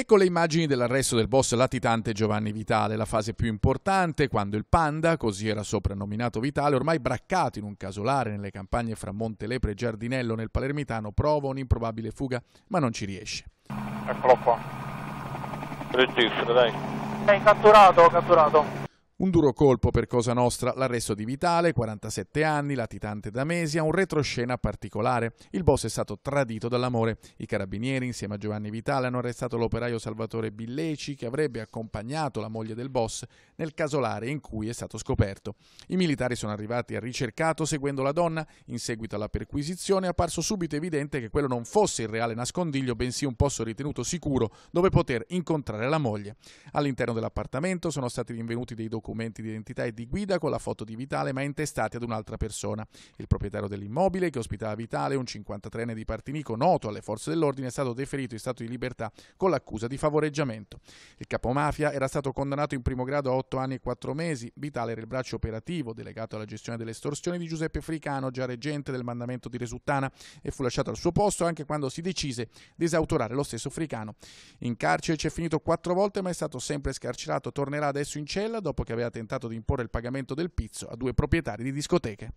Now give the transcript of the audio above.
Ecco le immagini dell'arresto del boss latitante Giovanni Vitale, la fase più importante quando il panda, così era soprannominato Vitale, ormai braccato in un casolare nelle campagne fra Monte Lepre e Giardinello nel Palermitano, prova un'improbabile fuga, ma non ci riesce. Eccolo qua. Registra, dai. Sei catturato, catturato. Un duro colpo per Cosa Nostra, l'arresto di Vitale, 47 anni, latitante da mesi, ha un retroscena particolare. Il boss è stato tradito dall'amore. I carabinieri, insieme a Giovanni Vitale, hanno arrestato l'operaio Salvatore Billeci, che avrebbe accompagnato la moglie del boss nel casolare in cui è stato scoperto. I militari sono arrivati a ricercato seguendo la donna. In seguito alla perquisizione è apparso subito evidente che quello non fosse il reale nascondiglio, bensì un posto ritenuto sicuro dove poter incontrare la moglie. All'interno dell'appartamento sono stati rinvenuti dei documenti documenti di identità e di guida con la foto di Vitale ma intestati ad un'altra persona. Il proprietario dell'immobile che ospitava Vitale, un 53enne di Partinico noto alle forze dell'ordine, è stato deferito in stato di libertà con l'accusa di favoreggiamento. Il capomafia era stato condannato in primo grado a 8 anni e 4 mesi. Vitale era il braccio operativo delegato alla gestione delle estorsioni di Giuseppe Fricano, già reggente del mandamento di Resuttana, e fu lasciato al suo posto anche quando si decise di esautorare lo stesso Fricano. In carcere ci è finito quattro volte ma è stato sempre scarcerato. Tornerà adesso in cella dopo che aveva tentato di imporre il pagamento del pizzo a due proprietari di discoteche.